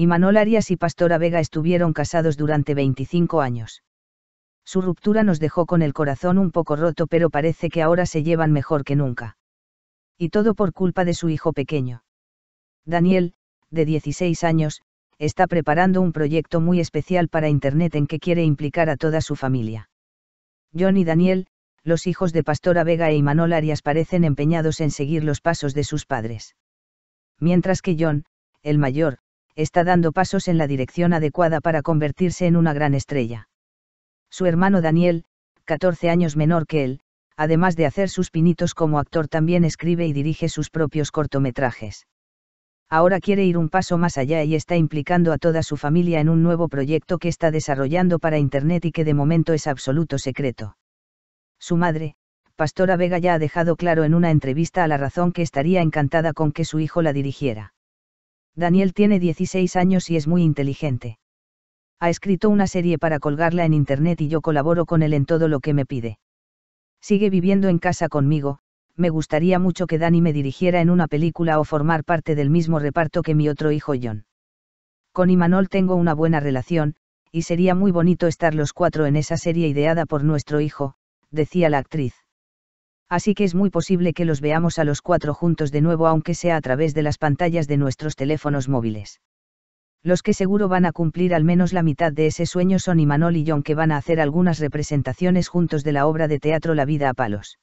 y Manol Arias y Pastora Vega estuvieron casados durante 25 años. Su ruptura nos dejó con el corazón un poco roto, pero parece que ahora se llevan mejor que nunca. Y todo por culpa de su hijo pequeño. Daniel, de 16 años, está preparando un proyecto muy especial para Internet en que quiere implicar a toda su familia. John y Daniel, los hijos de Pastora Vega e Imanol Arias parecen empeñados en seguir los pasos de sus padres. Mientras que John, el mayor, está dando pasos en la dirección adecuada para convertirse en una gran estrella. Su hermano Daniel, 14 años menor que él, además de hacer sus pinitos como actor también escribe y dirige sus propios cortometrajes. Ahora quiere ir un paso más allá y está implicando a toda su familia en un nuevo proyecto que está desarrollando para Internet y que de momento es absoluto secreto. Su madre, Pastora Vega ya ha dejado claro en una entrevista a La Razón que estaría encantada con que su hijo la dirigiera. Daniel tiene 16 años y es muy inteligente. Ha escrito una serie para colgarla en internet y yo colaboro con él en todo lo que me pide. Sigue viviendo en casa conmigo, me gustaría mucho que Dani me dirigiera en una película o formar parte del mismo reparto que mi otro hijo John. Con Imanol tengo una buena relación, y sería muy bonito estar los cuatro en esa serie ideada por nuestro hijo, decía la actriz así que es muy posible que los veamos a los cuatro juntos de nuevo aunque sea a través de las pantallas de nuestros teléfonos móviles. Los que seguro van a cumplir al menos la mitad de ese sueño son Imanol y John que van a hacer algunas representaciones juntos de la obra de teatro La vida a palos.